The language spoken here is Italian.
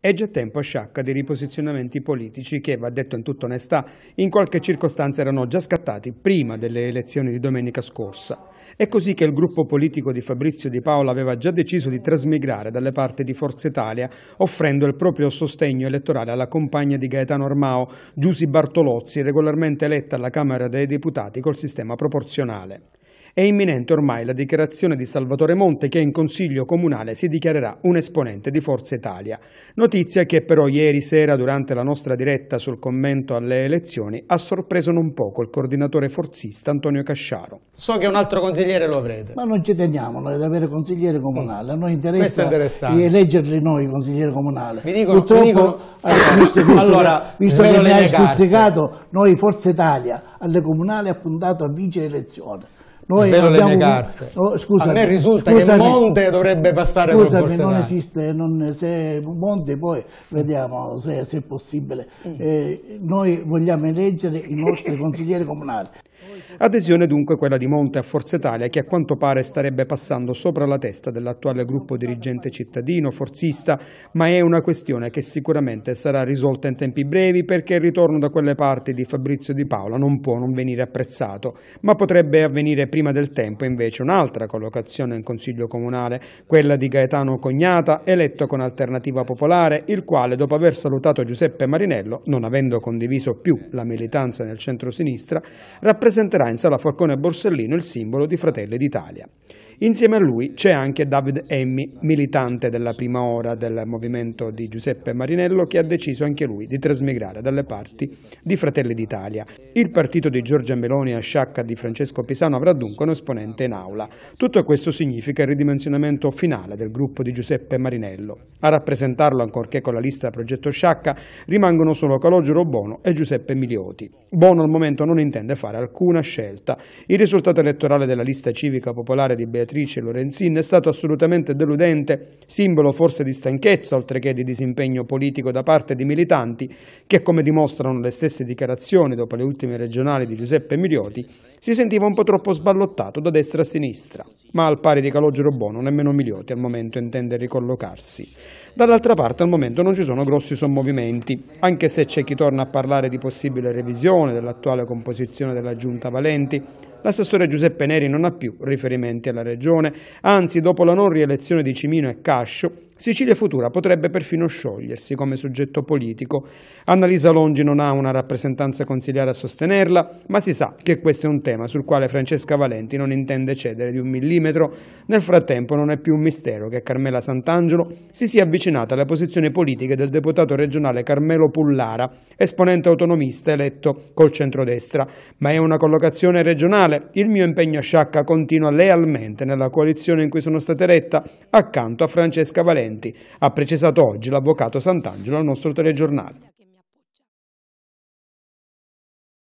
È già tempo a sciacca di riposizionamenti politici che, va detto in tutta onestà, in qualche circostanza erano già scattati prima delle elezioni di domenica scorsa. È così che il gruppo politico di Fabrizio Di Paola aveva già deciso di trasmigrare dalle parti di Forza Italia, offrendo il proprio sostegno elettorale alla compagna di Gaetano Ormao, Giusi Bartolozzi, regolarmente eletta alla Camera dei Deputati col sistema proporzionale. È imminente ormai la dichiarazione di Salvatore Monte che in Consiglio Comunale si dichiarerà un esponente di Forza Italia. Notizia che però ieri sera durante la nostra diretta sul commento alle elezioni ha sorpreso non poco il coordinatore forzista Antonio Casciaro. So che un altro consigliere lo avrete. Ma non ci teniamo noi ad avere consigliere comunale, a noi interessa di eleggerli noi consigliere comunale. Mi dicono, Purtroppo, mi dicono... visto, eh, visto, allora, visto che mi hai stuzzicato, noi Forza Italia alle comunali ha puntato a vincere l'elezione noi Svelo abbiamo... le mie carte. Oh, scusate, A me risulta scusate, che Monte dovrebbe passare scusate, per Borsellino. non esiste, non, se Monte poi vediamo se, se è possibile. Mm. Eh, noi vogliamo eleggere i nostri consiglieri comunali. Adesione dunque quella di Monte a Forza Italia che a quanto pare starebbe passando sopra la testa dell'attuale gruppo dirigente cittadino, forzista, ma è una questione che sicuramente sarà risolta in tempi brevi perché il ritorno da quelle parti di Fabrizio Di Paola non può non venire apprezzato, ma potrebbe avvenire prima del tempo invece un'altra collocazione in Consiglio Comunale, quella di Gaetano Cognata, eletto con alternativa popolare, il quale dopo aver salutato Giuseppe Marinello, non avendo condiviso più la militanza nel centro-sinistra, rappresenta presenterà in sala Falcone Borsellino il simbolo di Fratelli d'Italia. Insieme a lui c'è anche David Emmi, militante della prima ora del movimento di Giuseppe Marinello, che ha deciso anche lui di trasmigrare dalle parti di Fratelli d'Italia. Il partito di Giorgia Meloni a sciacca di Francesco Pisano avrà dunque un esponente in aula. Tutto questo significa il ridimensionamento finale del gruppo di Giuseppe Marinello. A rappresentarlo, ancorché con la lista progetto sciacca, rimangono solo Calogero Bono e Giuseppe Milioti. Bono al momento non intende fare alcun alcuna scelta. Il risultato elettorale della lista civica popolare di Beatrice Lorenzin è stato assolutamente deludente, simbolo forse di stanchezza oltre che di disimpegno politico da parte di militanti che, come dimostrano le stesse dichiarazioni dopo le ultime regionali di Giuseppe Milioti, si sentiva un po' troppo sballottato da destra a sinistra. Ma al pari di Calogero Bono, nemmeno Milioti al momento intende ricollocarsi. Dall'altra parte al momento non ci sono grossi sommovimenti, anche se c'è chi torna a parlare di possibile revisione dell'attuale composizione della Giunta Valenti, l'assessore Giuseppe Neri non ha più riferimenti alla regione, anzi dopo la non rielezione di Cimino e Cascio, Sicilia Futura potrebbe perfino sciogliersi come soggetto politico. Annalisa Longi non ha una rappresentanza consigliare a sostenerla, ma si sa che questo è un tema sul quale Francesca Valenti non intende cedere di un millimetro. Nel frattempo non è più un mistero che Carmela Sant'Angelo si sia avvicinata alle posizioni politiche del deputato regionale Carmelo Pullara, esponente autonomista eletto col centrodestra, ma è una collocazione regionale nazionale, il mio impegno a Sciacca continua lealmente nella coalizione in cui sono stata eletta accanto a Francesca Valenti, ha precisato oggi l'avvocato Sant'Angelo al nostro telegiornale.